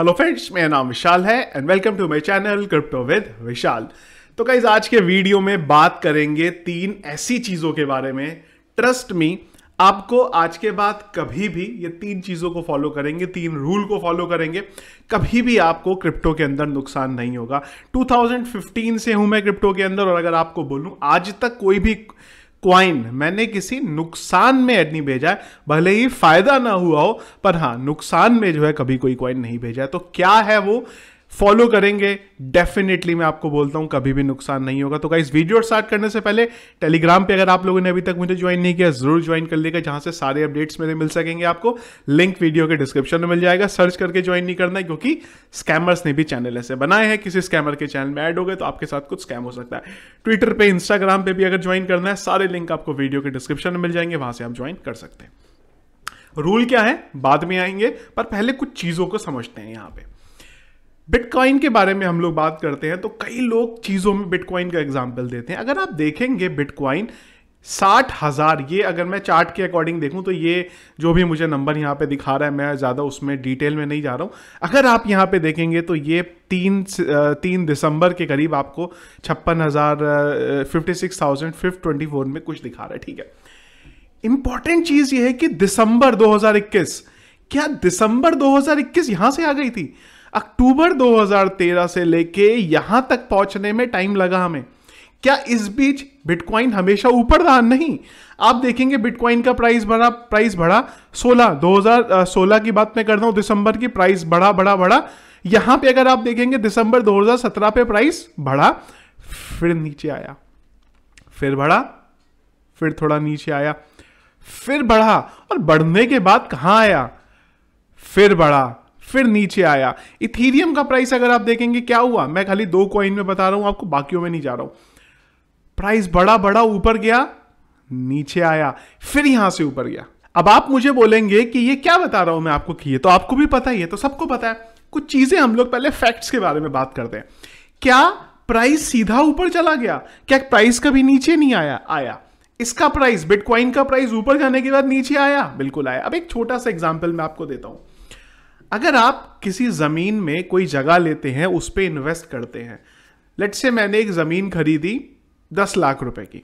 hello friends मेरा नाम विशाल है and welcome to my channel crypto with Vishal so guys आज के वीडियो में बात करेंगे तीन ऐसी चीज़ों के बारे में ट्रस्ट मी आपको आज के बाद कभी भी ये तीन चीज़ों को फॉलो करेंगे तीन रूल को फॉलो करेंगे कभी भी आपको क्रिप्टो के अंदर नुकसान नहीं होगा 2015 से हूं मैं क्रिप्टो के अंदर और अगर आपको बोलूँ आज तक कोई भी क्वाइन मैंने किसी नुकसान में एड नहीं भेजा है भले ही फायदा ना हुआ हो पर हाँ नुकसान में जो है कभी कोई क्वाइन नहीं भेजा है तो क्या है वो फॉलो करेंगे डेफिनेटली मैं आपको बोलता हूं कभी भी नुकसान नहीं होगा तो गाइस वीडियो स्टार्ट करने से पहले टेलीग्राम पे अगर आप लोगों ने अभी तक मुझे ज्वाइन नहीं किया जरूर ज्वाइन कर लेगा जहां से सारे अपडेट्स मेरे मिल सकेंगे आपको लिंक वीडियो के डिस्क्रिप्शन में मिल जाएगा सर्च करके ज्वाइन नहीं करना है क्योंकि स्कैमर्स ने भी चैनल ऐसे बनाए हैं किसी स्कैमर के चैनल में एड हो गए तो आपके साथ कुछ स्कैम हो सकता है ट्विटर पर इंस्टाग्राम पर भी अगर ज्वाइन करना है सारे लिंक आपको वीडियो के डिस्क्रिप्शन में मिल जाएंगे वहां से आप ज्वाइन कर सकते हैं रूल क्या है बाद में आएंगे पर पहले कुछ चीज़ों को समझते हैं यहां पर बिटकॉइन के बारे में हम लोग बात करते हैं तो कई लोग चीज़ों में बिटकॉइन का एग्जाम्पल देते हैं अगर आप देखेंगे बिटकॉइन साठ हज़ार ये अगर मैं चार्ट के अकॉर्डिंग देखूं तो ये जो भी मुझे नंबर यहां पे दिखा रहा है मैं ज़्यादा उसमें डिटेल में नहीं जा रहा हूं अगर आप यहां पे देखेंगे तो ये तीन तीन दिसंबर के करीब आपको छप्पन हज़ार fifty six thousand fifth twenty four में कुछ दिखा रहा है ठीक है इंपॉर्टेंट चीज़ ये है कि दिसंबर 2021 क्या दिसंबर 2021 यहां से आ गई थी अक्टूबर 2013 से लेके यहां तक पहुंचने में टाइम लगा हमें क्या इस बीच बिटकॉइन हमेशा ऊपर रहा नहीं आप देखेंगे बिटकॉइन का प्राइस बढ़ा प्राइस बढ़ा 16 2016 की बात मैं कर रहा हूं दिसंबर की प्राइस बढ़ा बढ़ा बढ़ा यहां पे अगर आप देखेंगे दिसंबर 2017 पे प्राइस बढ़ा फिर नीचे आया फिर बढ़ा फिर थोड़ा नीचे आया फिर बढ़ा और बढ़ने के बाद कहां आया फिर बढ़ा फिर नीचे आया इथीरियम का प्राइस अगर आप देखेंगे क्या हुआ मैं खाली दो कॉइन में बता रहा हूं आपको बाकियों में नहीं जा रहा हूं प्राइस बड़ा बड़ा ऊपर गया नीचे आया फिर यहां से ऊपर गया अब आप मुझे बोलेंगे कि ये क्या बता रहा हूं मैं आपको किए तो आपको भी पता ही है तो सबको पता है कुछ चीजें हम लोग पहले फैक्ट्स के बारे में बात करते हैं क्या प्राइस सीधा ऊपर चला गया क्या प्राइस कभी नीचे नहीं आया आया इसका प्राइस बिटकॉइन का प्राइस ऊपर जाने के बाद नीचे आया बिल्कुल आया अब एक छोटा सा एग्जाम्पल मैं आपको देता हूं अगर आप किसी ज़मीन में कोई जगह लेते हैं उस पर इन्वेस्ट करते हैं लेट से मैंने एक ज़मीन खरीदी दस लाख रुपए की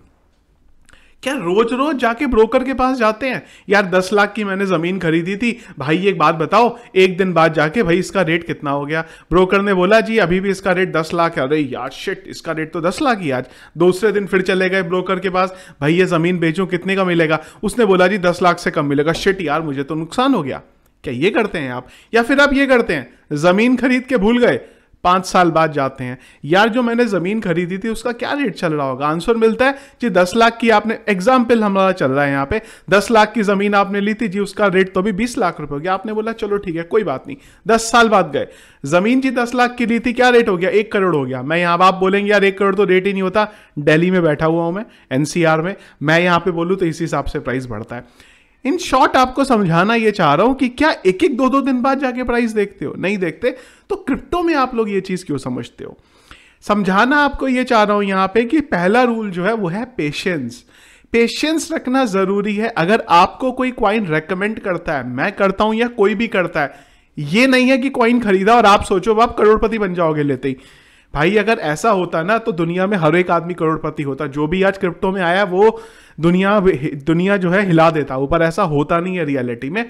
क्या रोज रोज जाके ब्रोकर के पास जाते हैं यार दस लाख की मैंने ज़मीन खरीदी थी भाई एक बात बताओ एक दिन बाद जाके भाई इसका रेट कितना हो गया ब्रोकर ने बोला जी अभी भी इसका रेट दस लाख है अरे यार शिट इसका रेट तो दस लाख ही आज दूसरे दिन फिर चले गए ब्रोकर के पास भाई ये ज़मीन बेचूँ कितने का मिलेगा उसने बोला जी दस लाख से कम मिलेगा शिट यार मुझे तो नुकसान हो गया क्या ये करते हैं आप या फिर आप ये करते हैं ज़मीन खरीद के भूल गए पांच साल बाद जाते हैं यार जो मैंने ज़मीन खरीदी थी उसका क्या रेट चल रहा होगा आंसर मिलता है जी दस लाख की आपने एग्जाम्पल हमारा चल रहा है यहाँ पे दस लाख की ज़मीन आपने ली थी जी उसका रेट तो भी बीस लाख रुपए हो गया आपने बोला चलो ठीक है कोई बात नहीं दस साल बाद गए ज़मीन जी दस लाख की ली थी क्या रेट हो गया एक करोड़ हो गया मैं यहाँ आप बोलेंगे यार एक करोड़ तो रेट ही नहीं होता डेली में बैठा हुआ हूं मैं एनसीआर में मैं यहाँ पर बोलूँ तो इसी हिसाब से प्राइस बढ़ता है इन शॉर्ट आपको समझाना ये चाह रहा हूं कि क्या एक एक दो दो दिन बाद जाके प्राइस देखते हो नहीं देखते तो क्रिप्टो में आप लोग ये चीज क्यों समझते हो समझाना आपको ये चाह रहा हूं यहां पे कि पहला रूल जो है वो है पेशेंस पेशेंस रखना जरूरी है अगर आपको कोई क्वाइन रेकमेंड करता है मैं करता हूं या कोई भी करता है ये नहीं है कि क्वाइन खरीदा और आप सोचो आप करोड़पति बन जाओगे लेते ही भाई अगर ऐसा होता ना तो दुनिया में हर एक आदमी करोड़पति होता जो भी आज क्रिप्टो में आया वो दुनिया दुनिया जो है हिला देता ऊपर ऐसा होता नहीं है रियलिटी में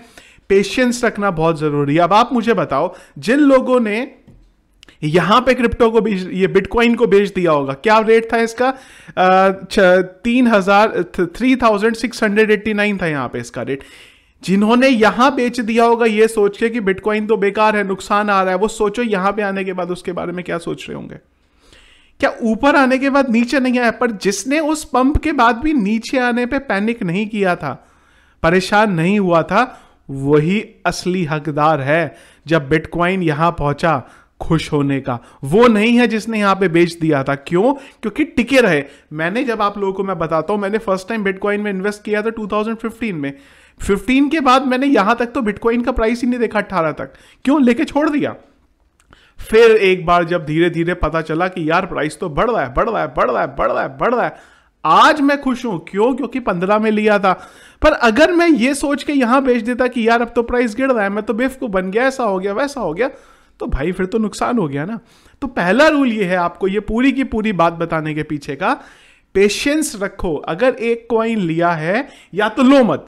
पेशेंस रखना बहुत ज़रूरी है अब आप मुझे बताओ जिन लोगों ने यहां पे क्रिप्टो को बेच ये बिटकॉइन को बेच दिया होगा क्या रेट था इसका तीन हजार three thousand six hundred eighty nine था यहाँ पे इसका रेट जिन्होंने यहां बेच दिया होगा ये सोच के कि बिटकॉइन तो बेकार है नुकसान आ रहा है वो सोचो यहां पे आने के बाद उसके बारे में क्या सोच रहे होंगे क्या ऊपर आने के बाद नीचे नहीं आया पर जिसने उस पंप के बाद भी नीचे आने पे पैनिक नहीं किया था परेशान नहीं हुआ था वही असली हकदार है जब बिटकॉइन यहां पहुंचा खुश होने का वो नहीं है जिसने यहां पे बेच दिया था क्यों क्योंकि टिके रहे मैंने जब आप लोगों को मैं बताता हूं मैंने फर्स्ट टाइम बिटकॉइन में इन्वेस्ट किया था 2015 में 15 के बाद मैंने यहां तक तो बिटकॉइन का प्राइस ही नहीं देखा अट्ठारह तक क्यों लेके छोड़ दिया फिर एक बार जब धीरे धीरे पता चला कि यार प्राइस तो बढ़ रहा है बढ़ रहा है बढ़ रहा है बढ़ रहा है बढ़ रहा है आज मैं खुश हूं क्यों क्योंकि पंद्रह में लिया था पर अगर मैं ये सोच के यहां बेच देता कि यार अब तो प्राइस गिर रहा है मैं तो को बन गया ऐसा हो गया वैसा हो गया तो भाई फिर तो नुकसान हो गया ना तो पहला रूल ये है आपको ये पूरी की पूरी बात बताने के पीछे का पेशेंस रखो अगर एक क्वाइन लिया है या तो लो मत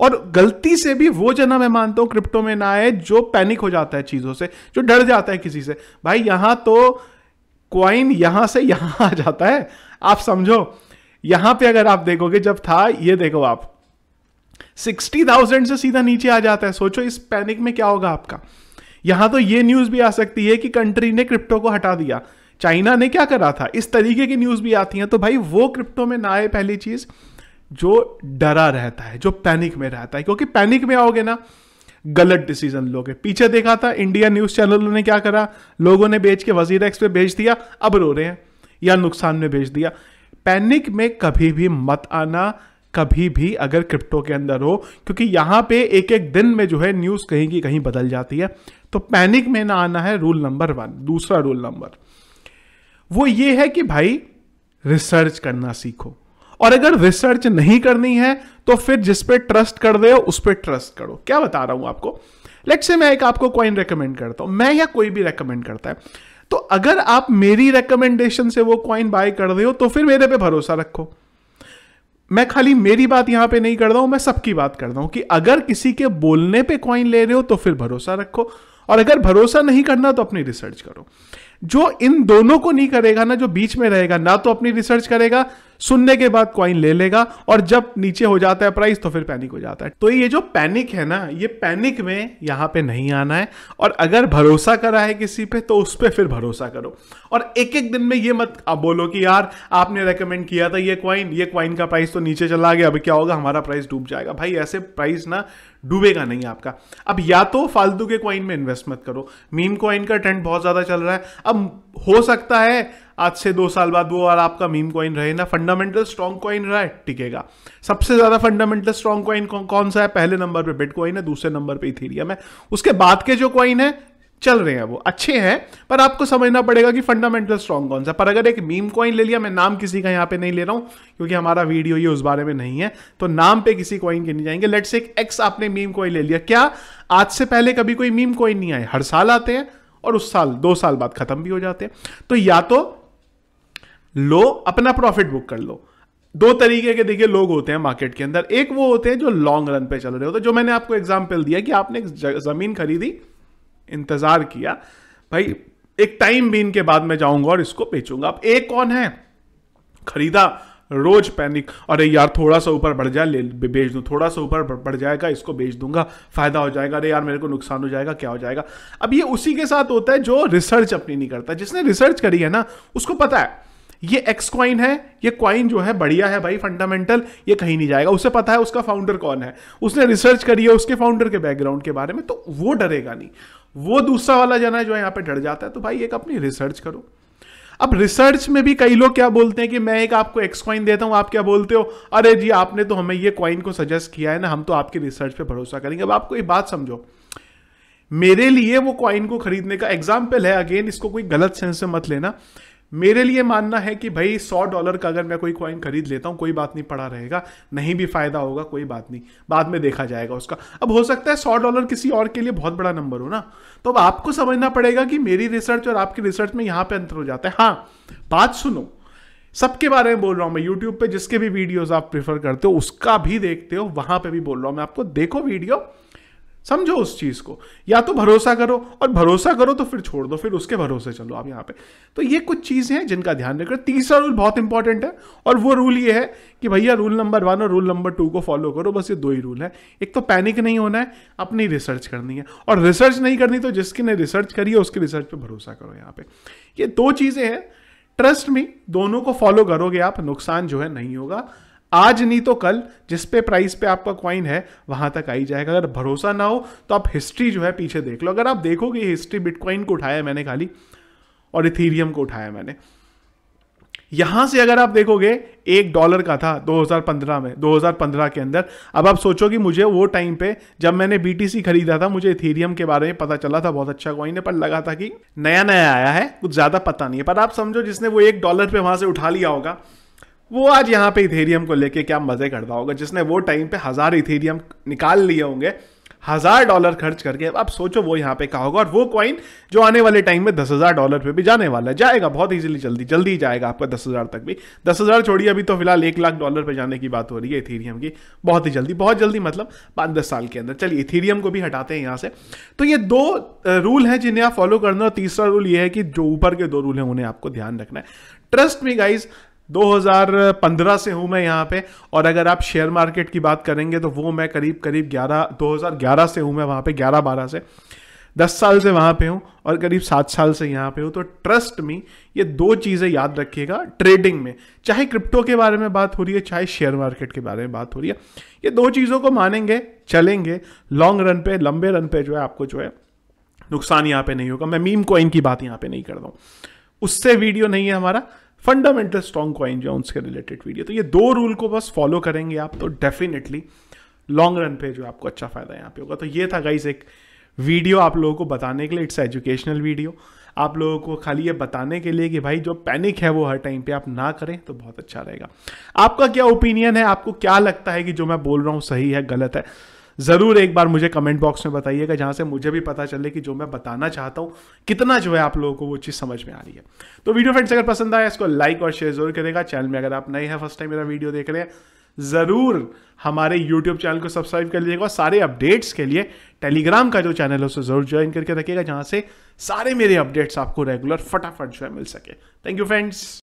और गलती से भी वो जना मैं मानता हूं क्रिप्टो में ना आए जो पैनिक हो जाता है चीज़ों से जो डर जाता है किसी से भाई यहां तो क्वाइन यहां से यहां आ जाता है आप समझो यहां पे अगर आप देखोगे जब था ये देखो आप सिक्सटी थाउजेंड से सीधा नीचे आ जाता है सोचो इस पैनिक में क्या होगा आपका यहां तो ये न्यूज़ भी आ सकती है कि कंट्री ने क्रिप्टो को हटा दिया चाइना ने क्या करा था इस तरीके की न्यूज़ भी आती है तो भाई वो क्रिप्टो में ना आए पहली चीज़ जो डरा रहता है जो पैनिक में रहता है क्योंकि पैनिक में आओगे ना गलत डिसीजन लोगे पीछे देखा था इंडिया न्यूज चैनलों ने क्या करा लोगों ने बेच के वजीर एक्स पे भेज दिया अब रो रहे हैं या नुकसान में भेज दिया पैनिक में कभी भी मत आना कभी भी अगर क्रिप्टो के अंदर हो क्योंकि यहां पे एक एक दिन में जो है न्यूज़ कहीं की कहीं बदल जाती है तो पैनिक में ना आना है रूल नंबर वन दूसरा रूल नंबर वो ये है कि भाई रिसर्च करना सीखो और अगर रिसर्च नहीं करनी है तो फिर जिस पे ट्रस्ट कर रहे हो उस पर ट्रस्ट करो क्या बता रहा हूं आपको लेट से मैं एक आपको कॉइन रेकमेंड करता हूं मैं या कोई भी रेकमेंड करता है तो अगर आप मेरी रेकमेंडेशन से वो कॉइन बाय कर रहे हो तो फिर मेरे पे भरोसा रखो मैं खाली मेरी बात यहां पे नहीं कर रहा हूं मैं सबकी बात कर रहा हूं कि अगर किसी के बोलने पे कॉइन ले रहे हो तो फिर भरोसा रखो और अगर भरोसा नहीं करना तो अपनी रिसर्च करो जो इन दोनों को नहीं करेगा ना जो बीच में रहेगा ना तो अपनी रिसर्च करेगा सुनने के बाद क्वाइन ले लेगा और जब नीचे हो जाता है प्राइस तो फिर पैनिक हो जाता है तो ये जो पैनिक है ना ये पैनिक में यहां पे नहीं आना है और अगर भरोसा करा है किसी पे तो उस पर फिर भरोसा करो और एक एक दिन में ये मत आप बोलो कि यार आपने रेकमेंड किया था ये क्वाइन ये क्वाइन का प्राइस तो नीचे चला गया अब क्या होगा हमारा प्राइस डूब जाएगा भाई ऐसे प्राइस ना डूबेगा नहीं आपका अब या तो फालतू के क्वाइन में इन्वेस्ट मत करो मीम क्वाइन का ट्रेंड बहुत ज़्यादा चल रहा है अब हो सकता है आज से दो साल बाद वो और आपका मीम कॉइन रहे ना फंडामेंटल स्ट्रॉन्ग कॉइन रहा है टिकेगा सबसे ज़्यादा फंडामेंटल स्ट्रॉन्ग कॉइन कौन सा है पहले नंबर पे बिटकॉइन है दूसरे नंबर पे इथेरियम है उसके बाद के जो कॉइन है चल रहे हैं वो अच्छे हैं पर आपको समझना पड़ेगा कि फंडामेंटल स्ट्रॉन्ग कौन सा पर अगर एक मीम कॉइन ले लिया मैं नाम किसी का यहां पे नहीं ले रहा हूँ क्योंकि हमारा वीडियो ये उस बारे में नहीं है तो नाम पे किसी कॉइन के नहीं जाएंगे लेट्स एक एक्स आपने मीम कॉइन ले लिया क्या आज से पहले कभी कोई मीम कॉइन नहीं आए हर साल आते हैं और उस साल दो साल बाद खत्म भी हो जाते हैं तो या तो लो अपना प्रॉफिट बुक कर लो दो तरीके के देखिए लोग होते हैं मार्केट के अंदर एक वो होते हैं जो लॉन्ग रन पे चल रहे होते हैं जो मैंने आपको एग्जाम्पल दिया कि आपने जमीन खरीदी इंतजार किया भाई एक टाइम बीन के बाद मैं जाऊंगा और इसको बेचूंगा अब एक कौन है खरीदा रोज पैनिक अरे यार थोड़ा सा ऊपर बढ़ जाए ले बेच दूँ थोड़ा सा ऊपर बढ़ जाएगा इसको बेच दूंगा फायदा हो जाएगा अरे यार मेरे को नुकसान हो जाएगा क्या हो जाएगा अब ये उसी के साथ होता है जो रिसर्च अपनी नहीं करता जिसने रिसर्च करी है ना उसको पता है ये एक्स क्वाइन है ये क्वाइन जो है बढ़िया है भाई फंडामेंटल ये कहीं नहीं जाएगा उसे पता है उसका फाउंडर कौन है उसने रिसर्च करी है उसके फाउंडर के बैकग्राउंड के बारे में तो वो डरेगा नहीं वो दूसरा वाला जना है जो यहाँ पे डर जाता है तो भाई एक अपनी रिसर्च करो अब रिसर्च में भी कई लोग क्या बोलते हैं कि मैं एक आपको एक्स क्वाइन देता हूं आप क्या बोलते हो अरे जी आपने तो हमें ये क्वाइन को सजेस्ट किया है ना हम तो आपकी रिसर्च पे भरोसा करेंगे अब आपको एक बात समझो मेरे लिए वो क्वाइन को खरीदने का एग्जाम्पल है अगेन इसको कोई गलत सेंस से मत लेना मेरे लिए मानना है कि भाई सौ डॉलर का अगर मैं कोई कॉइन खरीद लेता हूँ कोई बात नहीं पड़ा रहेगा नहीं भी फायदा होगा कोई बात नहीं बाद में देखा जाएगा उसका अब हो सकता है सौ डॉलर किसी और के लिए बहुत बड़ा नंबर हो ना तो अब आपको समझना पड़ेगा कि मेरी रिसर्च और आपकी रिसर्च में यहाँ पे अंतर हो जाता है हाँ बात सुनो सबके बारे में बोल रहा हूँ मैं यूट्यूब पे जिसके भी वीडियोज आप प्रेफर करते हो उसका भी देखते हो वहां पे भी बोल रहा हूँ मैं आपको देखो वीडियो समझो उस चीज को या तो भरोसा करो और भरोसा करो तो फिर छोड़ दो फिर उसके भरोसे चलो आप यहां पे तो ये कुछ चीजें हैं जिनका ध्यान रखो तीसरा रूल बहुत इंपॉर्टेंट है और वो रूल ये है कि भैया रूल नंबर वन और रूल नंबर टू को फॉलो करो बस ये दो ही रूल है एक तो पैनिक नहीं होना है अपनी रिसर्च करनी है और रिसर्च नहीं करनी तो जिसकी ने रिसर्च करी है उसके रिसर्च पर भरोसा करो यहाँ पे ये दो चीजें हैं ट्रस्ट में दोनों को फॉलो करोगे आप नुकसान जो है नहीं होगा आज नहीं तो कल जिस पे प्राइस पे आपका क्वाइन है वहां तक आई जाएगा अगर भरोसा ना हो तो आप हिस्ट्री जो है पीछे देख लो अगर आप देखोगे हिस्ट्री बिटकॉइन को उठाया मैंने खाली और इथीरियम को उठाया मैंने यहां से अगर आप देखोगे एक डॉलर का था 2015 में 2015 के अंदर अब आप सोचो कि मुझे वो टाइम पे जब मैंने बीटीसी खरीदा था मुझे इथेरियम के बारे में पता चला था बहुत अच्छा कॉइन है पर लगा था कि नया नया आया है कुछ ज़्यादा पता नहीं है पर आप समझो जिसने वो एक डॉलर पे वहां से उठा लिया होगा वो आज यहाँ पे इथेरियम को लेके क्या मज़े करता होगा जिसने वो टाइम पे हज़ार इथेरियम निकाल लिए होंगे हज़ार डॉलर खर्च करके अब सोचो वो यहाँ पे कहा होगा और वो कॉइन जो आने वाले टाइम में दस हज़ार डॉलर पे भी जाने वाला है जाएगा बहुत इजीली जल्दी जल्दी जाएगा आपका दस हज़ार तक भी दस हज़ार छोड़िए अभी तो फिलहाल एक लाख डॉलर पे जाने की बात हो रही है इथेरियम की बहुत ही जल्दी बहुत जल्दी मतलब पाँच दस साल के अंदर चलिए इथेरियम को भी हटाते हैं यहाँ से तो ये दो रूल हैं जिन्हें आप फॉलो करना और तीसरा रूल ये है कि जो ऊपर के दो रूल हैं उन्हें आपको ध्यान रखना है ट्रस्ट मी गाइज़ 2015 से हूं मैं यहां पे और अगर आप शेयर मार्केट की बात करेंगे तो वो मैं करीब करीब 11 2011 से हूं मैं वहां पे 11 12 से 10 साल से वहां पे हूं और करीब सात साल से यहां पे हूं तो ट्रस्ट मी ये दो चीज़ें याद रखिएगा ट्रेडिंग में चाहे क्रिप्टो के बारे में बात हो रही है चाहे शेयर मार्केट के बारे में बात हो रही है ये दो चीज़ों को मानेंगे चलेंगे लॉन्ग रन पे लंबे रन पे जो है आपको जो है नुकसान यहां पे नहीं होगा मैं मीम कॉइन की बात यहाँ पे नहीं कर रहा हूँ उससे वीडियो नहीं है हमारा फंडामेंटल स्ट्रॉन्ग क्वाइन जो है उनके रिलेटेड वीडियो तो ये दो रूल को बस फॉलो करेंगे आप तो डेफिनेटली लॉन्ग रन पे जो आपको अच्छा फ़ायदा यहाँ पे होगा तो ये था गाइस एक वीडियो आप लोगों को बताने के लिए इट्स एजुकेशनल वीडियो आप लोगों को खाली ये बताने के लिए कि भाई जो पैनिक है वो हर टाइम पे आप ना करें तो बहुत अच्छा रहेगा आपका क्या ओपिनियन है आपको क्या लगता है कि जो मैं बोल रहा हूँ सही है गलत है ज़रूर एक बार मुझे कमेंट बॉक्स में बताइएगा जहां से मुझे भी पता चले कि जो मैं बताना चाहता हूं कितना जो है आप लोगों को वो चीज़ समझ में आ रही है तो वीडियो फ्रेंड्स अगर पसंद आया इसको लाइक और शेयर जरूर करेगा चैनल में अगर आप नए हैं फर्स्ट टाइम मेरा वीडियो देख रहे हैं ज़रूर हमारे YouTube चैनल को सब्सक्राइब कर लीजिएगा और सारे अपडेट्स के लिए टेलीग्राम का जो चैनल है उसे ज़रूर ज्वाइन करके रखिएगा जहां से सारे मेरे अपडेट्स आपको रेगुलर फटाफट जो है मिल सके थैंक यू फ्रेंड्स